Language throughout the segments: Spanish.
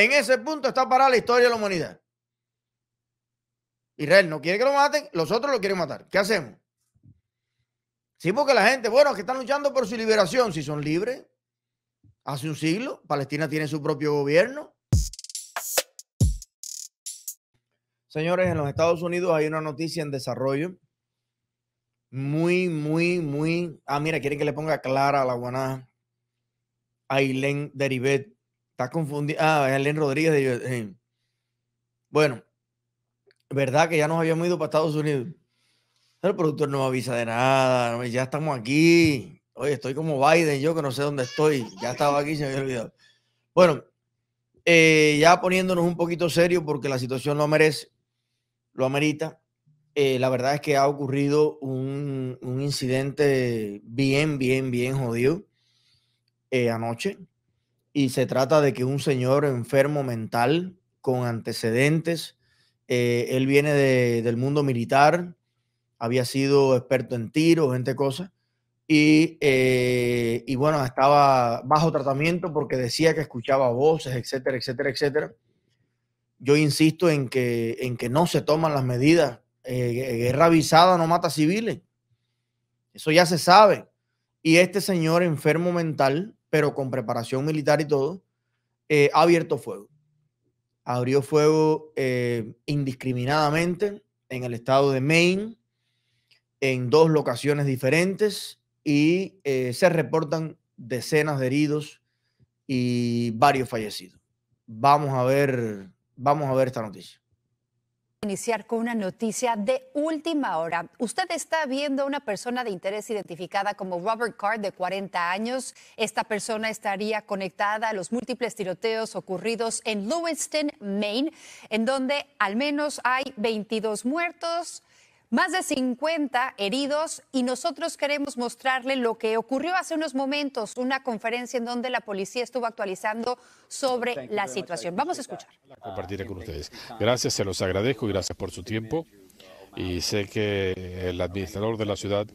En ese punto está parada la historia de la humanidad. Israel no quiere que lo maten, los otros lo quieren matar. ¿Qué hacemos? Sí, porque la gente, bueno, que están luchando por su liberación, si son libres. Hace un siglo, Palestina tiene su propio gobierno. Señores, en los Estados Unidos hay una noticia en desarrollo. Muy, muy, muy. Ah, mira, quieren que le ponga clara a la guaná. Ailén Derivet Está confundido. Ah, es Rodríguez de eh, Bueno, verdad que ya nos habíamos ido para Estados Unidos. El productor no me avisa de nada. Ya estamos aquí. Oye, estoy como Biden, yo que no sé dónde estoy. Ya estaba aquí, se me había olvidado. Bueno, eh, ya poniéndonos un poquito serio porque la situación lo merece, lo amerita. Eh, la verdad es que ha ocurrido un, incidente bien, bien, bien jodido anoche y se trata de que un señor enfermo mental con antecedentes, eh, él viene de, del mundo militar, había sido experto en tiro, gente cosas. y, eh, y, bueno, estaba bajo tratamiento porque decía que escuchaba voces, etcétera, etcétera, etcétera. Yo insisto en que, en que no se toman las medidas. Eh, guerra avisada no mata civiles. Eso ya se sabe. Y este señor enfermo mental pero con preparación militar y todo, eh, ha abierto fuego. Abrió fuego eh, indiscriminadamente en el estado de Maine, en dos locaciones diferentes, y eh, se reportan decenas de heridos y varios fallecidos. Vamos a ver, vamos a ver esta noticia. Iniciar con una noticia de última hora. Usted está viendo a una persona de interés identificada como Robert Carr, de 40 años. Esta persona estaría conectada a los múltiples tiroteos ocurridos en Lewiston, Maine, en donde al menos hay 22 muertos, más de 50 heridos y nosotros queremos mostrarle lo que ocurrió hace unos momentos, una conferencia en donde la policía estuvo actualizando sobre la situación. Vamos a escuchar. Compartiré con ustedes. Gracias, se los agradezco y gracias por su tiempo. Y sé que el administrador de la ciudad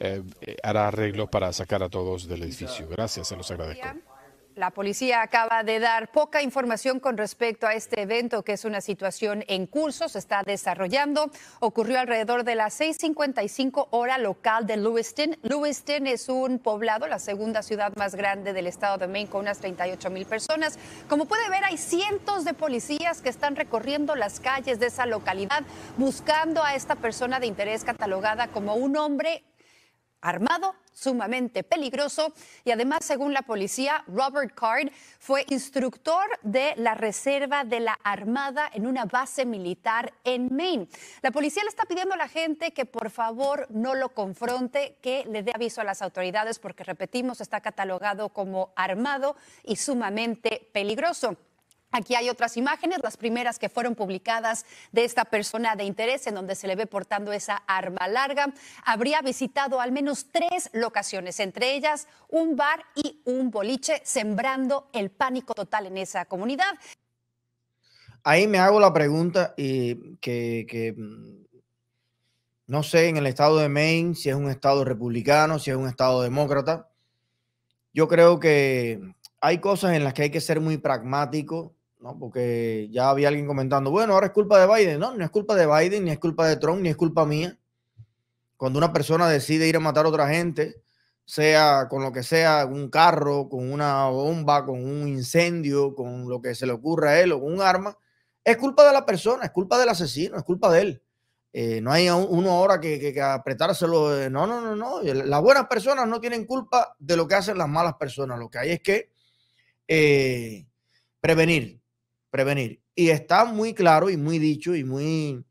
eh, hará arreglos para sacar a todos del edificio. Gracias, se los agradezco. La policía acaba de dar poca información con respecto a este evento, que es una situación en curso, se está desarrollando. Ocurrió alrededor de las 6:55 hora local de Lewiston. Lewiston es un poblado, la segunda ciudad más grande del estado de Maine, con unas 38 mil personas. Como puede ver, hay cientos de policías que están recorriendo las calles de esa localidad buscando a esta persona de interés catalogada como un hombre armado, sumamente peligroso y además, según la policía, Robert Card fue instructor de la Reserva de la Armada en una base militar en Maine. La policía le está pidiendo a la gente que por favor no lo confronte, que le dé aviso a las autoridades porque, repetimos, está catalogado como armado y sumamente peligroso. Aquí hay otras imágenes, las primeras que fueron publicadas de esta persona de interés, en donde se le ve portando esa arma larga. Habría visitado al menos tres locaciones, entre ellas un bar y un boliche, sembrando el pánico total en esa comunidad. Ahí me hago la pregunta y que, que mm, no sé en el estado de Maine si es un estado republicano, si es un estado demócrata. Yo creo que hay cosas en las que hay que ser muy pragmático ¿no? Porque ya había alguien comentando, bueno, ahora es culpa de Biden. No, no es culpa de Biden, ni es culpa de Trump, ni es culpa mía. Cuando una persona decide ir a matar a otra gente, sea con lo que sea, un carro, con una bomba, con un incendio, con lo que se le ocurra a él o con un arma, es culpa de la persona, es culpa del asesino, es culpa de él. Eh, no hay uno ahora que, apretárselo. Eh, no, no, no, no. Las buenas personas no tienen culpa de lo que hacen las malas personas. Lo que hay es que eh, prevenir prevenir. Y está muy claro y muy dicho y muy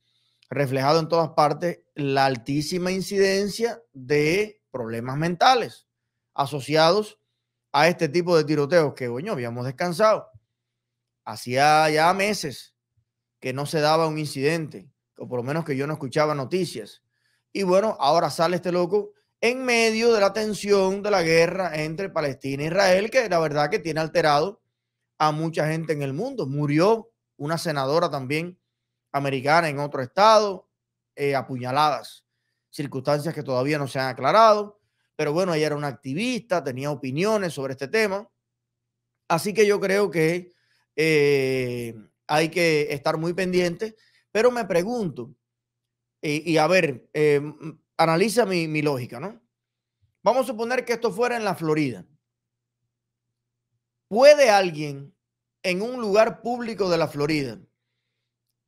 reflejado en todas partes la altísima incidencia de problemas mentales asociados a este tipo de tiroteos que, bueno, habíamos descansado. Hacía ya meses que no se daba un incidente, o por lo menos que yo no escuchaba noticias. Y bueno, ahora sale este loco en medio de la tensión de la guerra entre Palestina e Israel, que la verdad que tiene alterado a mucha gente en el mundo. Murió una senadora también americana en otro estado, eh, apuñaladas, circunstancias que todavía no se han aclarado, pero bueno, ella era una activista, tenía opiniones sobre este tema, así que yo creo que eh, hay que estar muy pendiente. pero me pregunto, eh, y, a ver, analiza mi, mi lógica, ¿no? Vamos a suponer que esto fuera en la Florida ¿Puede alguien en un lugar público de la Florida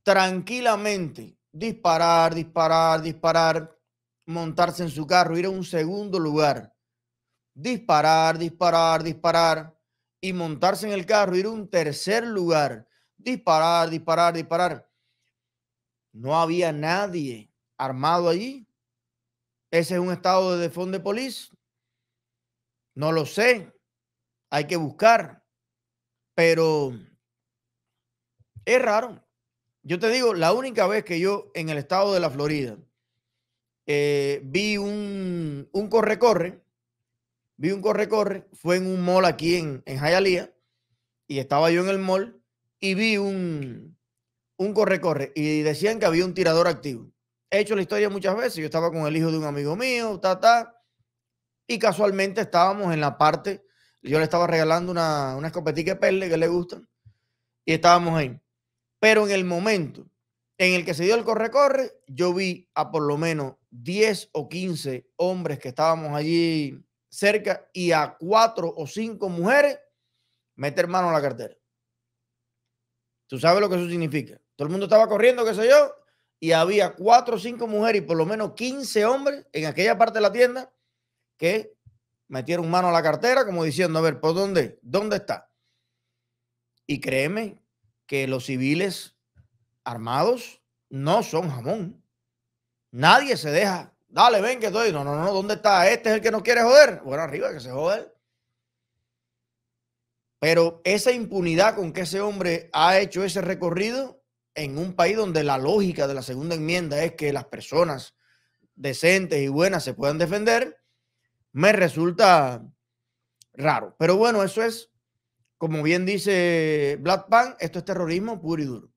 tranquilamente disparar, disparar, disparar, montarse en su carro, ir a un segundo lugar, disparar, disparar, disparar y montarse en el carro, ir a un tercer lugar, disparar, disparar, disparar? No había nadie armado allí. Ese es un estado de fondo de polis. No lo sé hay que buscar, pero es raro. Yo te digo, la única vez que yo en el estado de la Florida eh, vi un corre-corre, vi un corre-corre, fue en un mall aquí en, en Hialeah, y estaba yo en el mall y vi un corre-corre y decían que había un tirador activo. He hecho la historia muchas veces, yo estaba con el hijo de un amigo mío, ta, ta, y casualmente estábamos en la parte yo le estaba regalando una, una de perle que le gustan y estábamos ahí. Pero en el momento en el que se dio el corre-corre, yo vi a por lo menos 10 o 15 hombres que estábamos allí cerca y a cuatro o cinco mujeres meter mano a la cartera. Tú sabes lo que eso significa. Todo el mundo estaba corriendo, qué sé yo, y había cuatro o cinco mujeres y por lo menos 15 hombres en aquella parte de la tienda que metieron mano a la cartera como diciendo, a ver, ¿por dónde? ¿Dónde está? Y créeme que los civiles armados no son jamón. Nadie se deja. Dale, ven que estoy. No, no, no, ¿dónde está? Este es el que nos quiere joder. Bueno, arriba que se jode Pero esa impunidad con que ese hombre ha hecho ese recorrido en un país donde la lógica de la segunda enmienda es que las personas decentes y buenas se puedan defender, me resulta raro. Pero bueno, eso es, como bien dice Black Pan, esto es terrorismo puro y duro.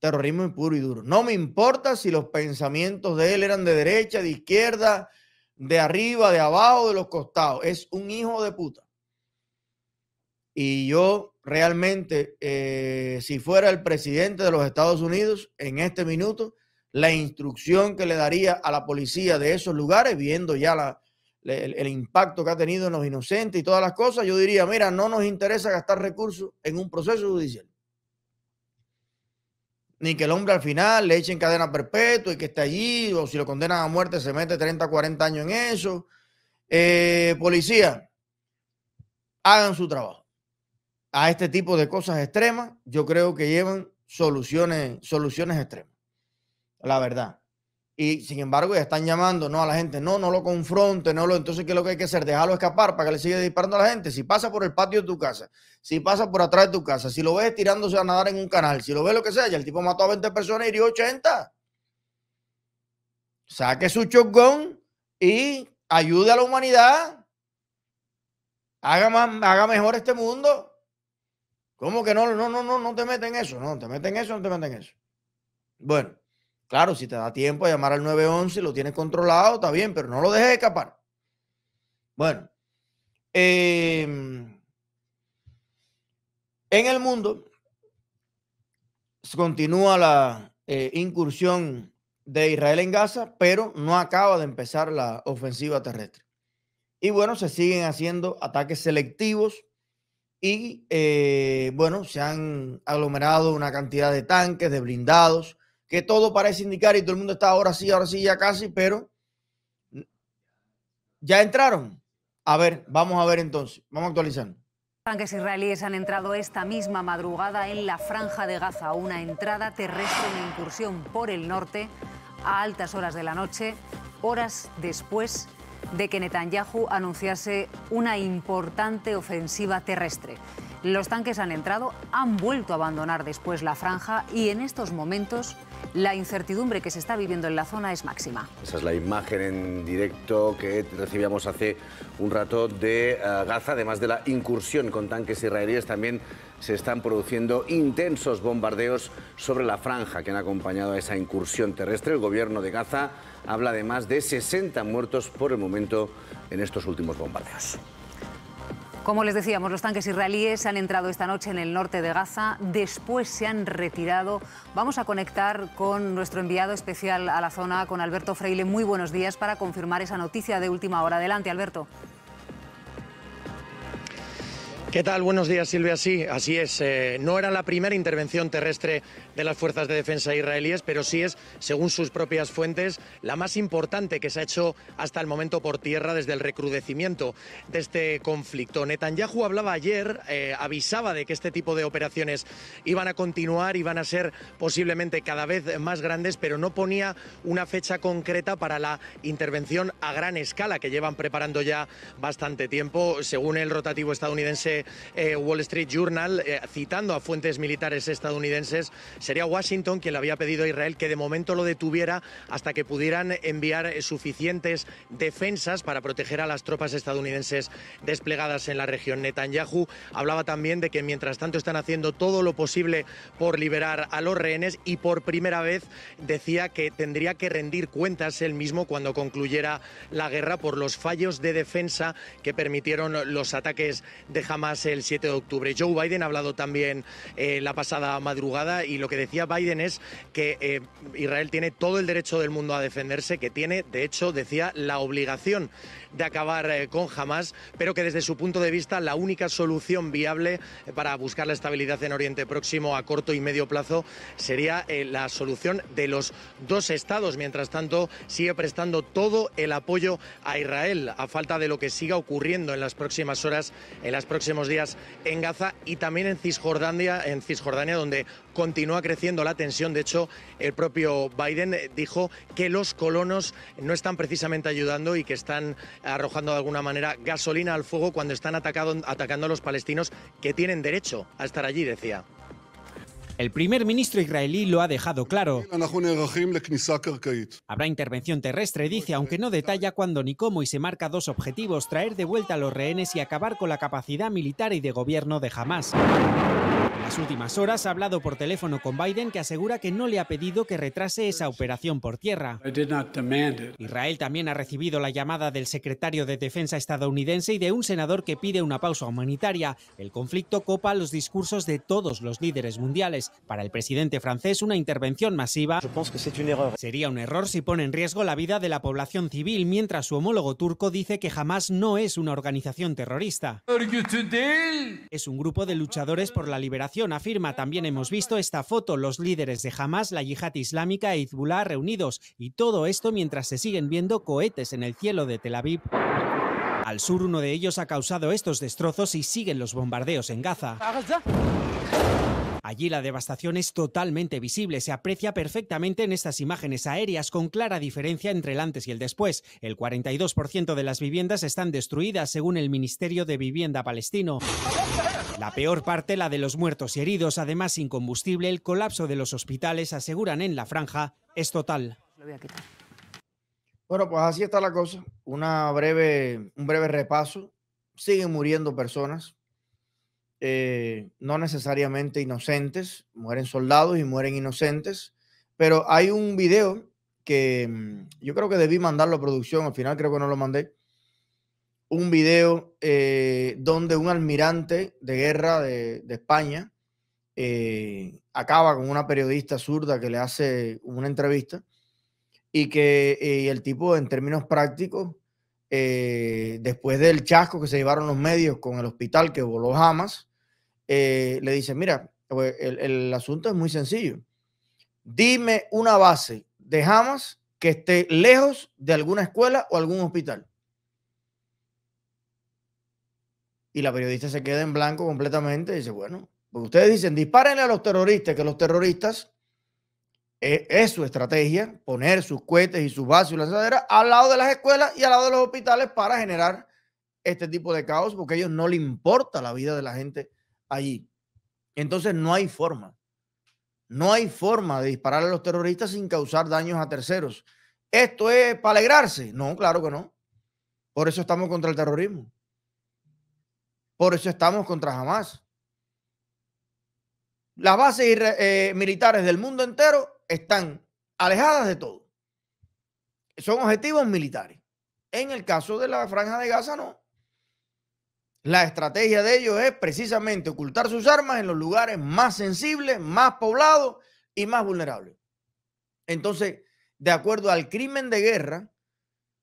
Terrorismo puro y duro. No me importa si los pensamientos de él eran de derecha, de izquierda, de arriba, de abajo, de los costados. Es un hijo de puta. Y yo realmente, eh, si fuera el presidente de los Estados Unidos, en este minuto, la instrucción que le daría a la policía de esos lugares, viendo ya la, el, impacto que ha tenido en los inocentes y todas las cosas, yo diría, mira, no nos interesa gastar recursos en un proceso judicial. Ni que el hombre al final le echen cadena perpetua y que esté allí, o si lo condenan a muerte se mete 30, 40 años en eso. Eh, policía, hagan su trabajo. A este tipo de cosas extremas, yo creo que llevan soluciones, soluciones extremas. La verdad. Y sin embargo, están llamando no a la gente, no, no lo confronten. no lo. Entonces, ¿qué es lo que hay que hacer? Dejarlo escapar para que le siga disparando a la gente. Si pasa por el patio de tu casa, si pasa por atrás de tu casa, si lo ves tirándose a nadar en un canal, si lo ves lo que sea, ya el tipo mató a 20 personas y hirió 80. Saque su chocón y ayude a la humanidad. Haga, haga mejor este mundo. ¿Cómo que no? No, no, no, no te meten eso. No, te meten eso, no te meten eso. Bueno. Claro, si te da tiempo a llamar al 911 lo tienes controlado, está bien, pero no lo dejes escapar. Bueno, em, en el mundo continúa la eh, incursión de Israel en Gaza, pero no acaba de empezar la ofensiva terrestre. Y bueno, se siguen haciendo ataques selectivos y eh, bueno, se han aglomerado una cantidad de tanques, de blindados que todo parece indicar y todo el mundo está ahora sí, ahora sí, ya casi, pero ya entraron. A ver, vamos a ver entonces, vamos actualizando. Tanques israelíes han entrado esta misma madrugada en la franja de Gaza, una entrada terrestre, una incursión por el norte a altas horas de la noche, horas después de que Netanyahu anunciase una importante ofensiva terrestre. Los tanques han entrado, han vuelto a abandonar después la franja y en estos momentos la incertidumbre que se está viviendo en la zona es máxima. Esa es la imagen en directo que recibíamos hace un rato de eh, Gaza, además de la incursión con tanques israelíes también se están produciendo intensos bombardeos sobre la franja que han acompañado a esa incursión terrestre. El gobierno de Gaza habla de más de 60 muertos por el momento en estos últimos bombardeos. Como les decíamos, los tanques israelíes han entrado esta noche en el norte de Gaza, después se han retirado. Vamos a conectar con nuestro enviado especial a la zona, con Alberto Freile. Muy buenos días para confirmar esa noticia de última hora. Adelante, Alberto. ¿Qué tal? Buenos días, Silvia. Sí, así es. Eh, no era la primera intervención terrestre de las fuerzas de defensa israelíes, pero sí es, según sus propias fuentes, la más importante que se ha hecho hasta el momento por tierra desde el recrudecimiento de este conflicto. Netanyahu hablaba ayer, eh, avisaba de que este tipo de operaciones iban a continuar, iban a ser posiblemente cada vez más grandes, pero no ponía una fecha concreta para la intervención a gran escala que llevan preparando ya bastante tiempo. Según el rotativo estadounidense eh, Wall Street Journal, eh, citando a fuentes militares estadounidenses, sería Washington quien le había pedido a Israel que de momento lo detuviera hasta que pudieran enviar suficientes defensas para proteger a las tropas estadounidenses desplegadas en la región. Netanyahu hablaba también de que mientras tanto están haciendo todo lo posible por liberar a los rehenes y por primera vez decía que tendría que rendir cuentas él mismo cuando concluyera la guerra por los fallos de defensa que permitieron los ataques de Hamas el 7 de octubre. Joe Biden ha hablado también eh, la pasada madrugada y lo que decía Biden es que eh, Israel tiene todo el derecho del mundo a defenderse, que tiene, de hecho, decía, la obligación de acabar eh, con Hamas, pero que desde su punto de vista la única solución viable para buscar la estabilidad en Oriente Próximo a corto y medio plazo sería la solución de los dos estados. Mientras tanto, sigue prestando todo el apoyo a Israel, a falta de lo que siga ocurriendo en las próximas horas, en las próximas días en Gaza y también en Cisjordania, en Cisjordania donde continúa creciendo la tensión. De hecho, el propio Biden dijo que los colonos no están precisamente ayudando y que están arrojando de alguna manera gasolina al fuego cuando están atacando a los palestinos que tienen derecho a estar allí, decía. El primer ministro israelí lo ha dejado claro. Habrá intervención terrestre, dice, aunque no detalla cuándo ni cómo y se marca dos objetivos, traer de vuelta a los rehenes y acabar con la capacidad militar y de gobierno de Hamas. En las últimas horas ha hablado por teléfono con Biden que asegura que no le ha pedido que retrase esa operación por tierra. Israel también ha recibido la llamada del secretario de Defensa estadounidense y de un senador que pide una pausa humanitaria. El conflicto copa los discursos de todos los líderes mundiales. Para el presidente francés, una intervención masiva sería un error si pone en riesgo la vida de la población civil, mientras su homólogo turco dice que jamás no es una organización terrorista. Es un grupo de luchadores por la liberación afirma, también hemos visto esta foto, los líderes de Hamas, la yihad islámica e Hezbollah reunidos, y todo esto mientras se siguen viendo cohetes en el cielo de Tel Aviv. Al sur uno de ellos ha causado estos destrozos y siguen los bombardeos en Gaza. Allí la devastación es totalmente visible, se aprecia perfectamente en estas imágenes aéreas con clara diferencia entre el antes y el después. El 42% de las viviendas están destruidas, según el Ministerio de Vivienda palestino. La peor parte, la de los muertos y heridos, además sin combustible, el colapso de los hospitales, aseguran en la franja, es total. Bueno, pues así está la cosa. Una breve, un breve repaso. Siguen muriendo personas. Eh, no necesariamente inocentes, mueren soldados y mueren inocentes, pero hay un video que mm, yo creo que debí mandarlo a producción, al final creo que no lo mandé, un video eh, donde un almirante de guerra de, España eh, acaba con una periodista zurda que le hace una entrevista y que el tipo en términos prácticos, después del chasco que se llevaron los medios con el hospital que voló Hamas, eh, le dice, mira, pues, el, asunto es muy sencillo. Dime una base de Hamas que esté lejos de alguna escuela o algún hospital. Y la periodista se queda en blanco completamente y dice, bueno, pues ustedes dicen, dispárenle a los terroristas, que los terroristas eh, es su estrategia, poner sus cohetes y sus bases y lanzaderas al lado de las escuelas y al lado de los hospitales para generar este tipo de caos, porque a ellos no les importa la vida de la gente allí. Entonces no hay forma. No hay forma de disparar a los terroristas sin causar daños a terceros. ¿Esto es para alegrarse? No, claro que no. Por eso estamos contra el terrorismo. Por eso estamos contra jamás Las bases eh, militares del mundo entero están alejadas de todo. Son objetivos militares. En el caso de la franja de Gaza, no. La estrategia de ellos es precisamente ocultar sus armas en los lugares más sensibles, más poblados y más vulnerables. Entonces, de acuerdo al crimen de guerra,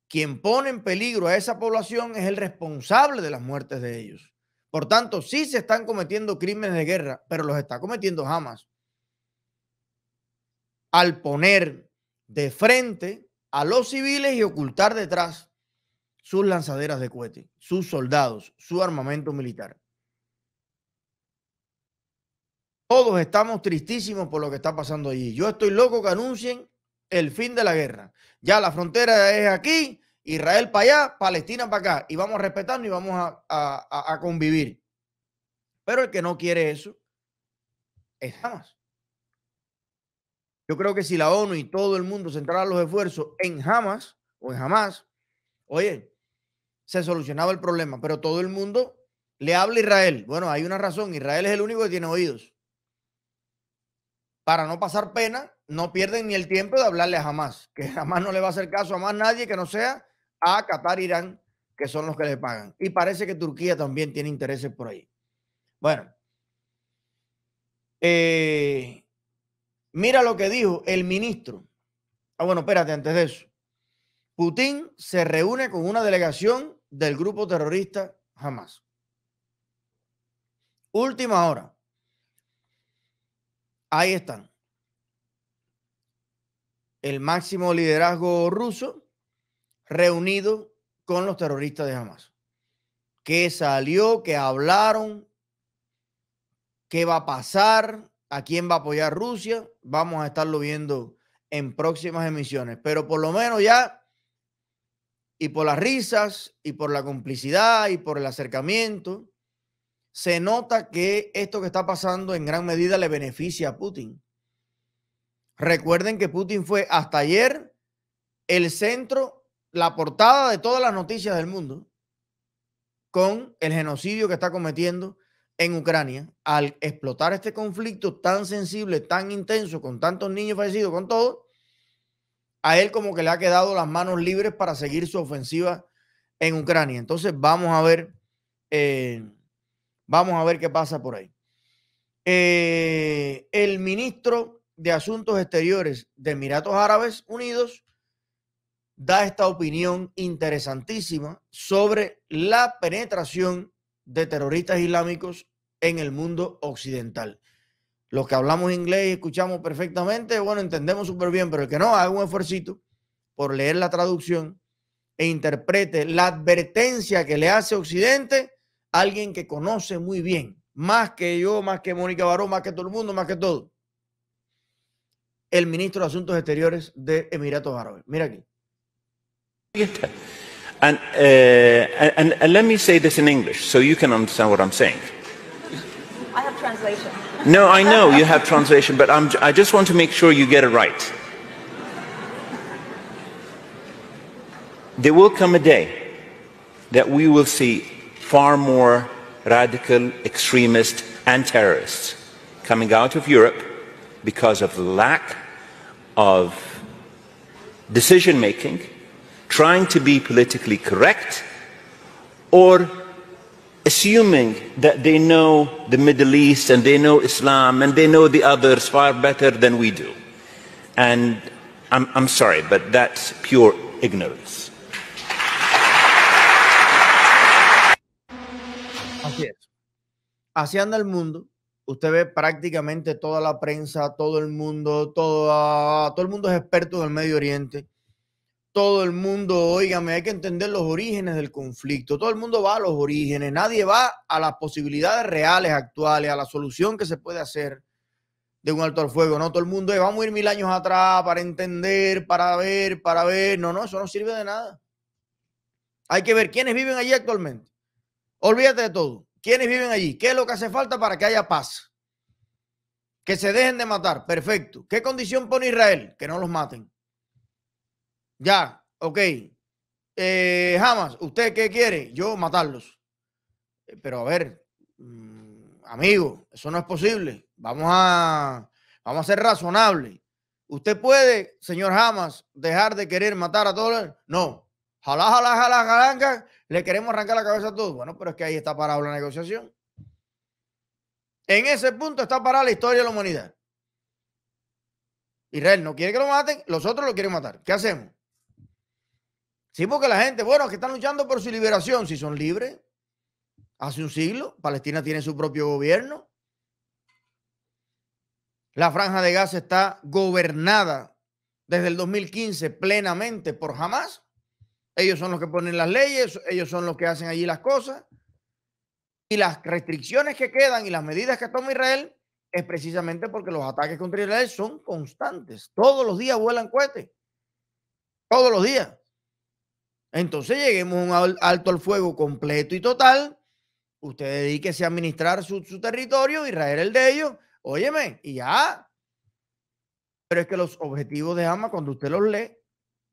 quien pone en peligro a esa población es el responsable de las muertes de ellos. Por tanto, sí se están cometiendo crímenes de guerra, pero los está cometiendo jamás. Al poner de frente a los civiles y ocultar detrás sus lanzaderas de cohete, sus soldados, su armamento militar. Todos estamos tristísimos por lo que está pasando allí. Yo estoy loco que anuncien el fin de la guerra. Ya la frontera es aquí, Israel para allá, Palestina para acá, y vamos a respetarnos y vamos a, a convivir. Pero el que no quiere eso es Hamas. Yo creo que si la ONU y todo el mundo centraran los esfuerzos en Hamas o en Hamas, Oye, se solucionaba el problema, pero todo el mundo le habla a Israel. Bueno, hay una razón, Israel es el único que tiene oídos. Para no pasar pena, no pierden ni el tiempo de hablarle a jamás, que jamás no le va a hacer caso a más nadie que no sea a Qatar, Irán, que son los que le pagan. Y parece que Turquía también tiene intereses por ahí. Bueno, eh, mira lo que dijo el ministro. Ah, bueno, espérate, antes de eso. Putin se reúne con una delegación del grupo terrorista Hamas. Última hora. Ahí están. El máximo liderazgo ruso reunido con los terroristas de Hamas. ¿Qué salió? ¿Qué hablaron? ¿Qué va a pasar? ¿A quién va a apoyar Rusia? Vamos a estarlo viendo en próximas emisiones. Pero por lo menos ya y por las risas y por la complicidad y por el acercamiento, se nota que esto que está pasando en gran medida le beneficia a Putin. Recuerden que Putin fue hasta ayer el centro, la portada de todas las noticias del mundo con el genocidio que está cometiendo en Ucrania al explotar este conflicto tan sensible, tan intenso, con tantos niños fallecidos, con todo a él como que le ha quedado las manos libres para seguir su ofensiva en Ucrania. Entonces vamos a ver, eh, vamos a ver qué pasa por ahí. Eh, el ministro de Asuntos Exteriores de Emiratos Árabes Unidos da esta opinión interesantísima sobre la penetración de terroristas islámicos en el mundo occidental. Los que hablamos inglés y escuchamos perfectamente, bueno, entendemos súper bien, pero el que no, haga un esfuerzo por leer la traducción e interprete la advertencia que le hace Occidente a alguien que conoce muy bien, más que yo, más que Mónica Baró, más que todo el mundo, más que todo. El ministro de Asuntos Exteriores de Emiratos Árabes. Mira aquí. And, uh, and let me say this in English so you can understand what I'm saying. I have translation. No, I know you have translation, but I'm, I just want to make sure you get it right. There will come a day that we will see far more radical extremists and terrorists coming out of Europe because of lack of decision making, trying to be politically correct, or assuming that they know the Middle East and they know Islam and they know the others far better than we do. And I'm, I'm sorry, but that's pure ignorance. Así es. Así anda el mundo. Usted ve prácticamente toda la prensa, todo el mundo, todo, todo el mundo es experto en el Medio Oriente. todo el mundo, oígame, hay que entender los orígenes del conflicto. Todo el mundo va a los orígenes, nadie va a las posibilidades reales actuales, a la solución que se puede hacer de un alto al fuego. No, todo el mundo, va vamos a ir mil años atrás para entender, para ver, para ver. No, no, eso no sirve de nada. Hay que ver quiénes viven allí actualmente. Olvídate de todo. ¿Quiénes viven allí? ¿Qué es lo que hace falta para que haya paz? Que se dejen de matar. Perfecto. ¿Qué condición pone Israel? Que no los maten. Ya, ok. Eh, Hamas, ¿usted qué quiere? Yo matarlos. Eh, pero a ver, mm, amigo, eso no es posible. Vamos a, vamos a ser razonables. ¿Usted puede, señor Hamas, dejar de querer matar a todos? No. Jalá, jalá, jalá, jalanca, le queremos arrancar la cabeza a todos. Bueno, pero es que ahí está parada la negociación. En ese punto está parada la historia de la humanidad. Israel no quiere que lo maten, los otros lo quieren matar. ¿Qué hacemos? Sí, porque la gente, bueno, que están luchando por su liberación, si son libres. Hace un siglo, Palestina tiene su propio gobierno. La franja de Gaza está gobernada desde el 2015 plenamente por Hamas. Ellos son los que ponen las leyes, ellos son los que hacen allí las cosas. Y las restricciones que quedan y las medidas que toma Israel es precisamente porque los ataques contra Israel son constantes. Todos los días vuelan cohetes. Todos los días. Entonces lleguemos a un alto al fuego completo y total. Usted dedíquese a administrar su, territorio, Israel el de ellos. Óyeme, y ya. Pero es que los objetivos de Hamas, cuando usted los lee,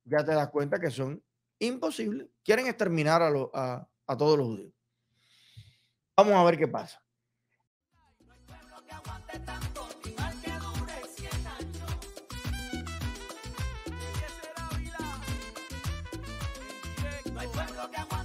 ya te das cuenta que son imposibles. Quieren exterminar a, a todos los judíos. Vamos a ver qué pasa. program.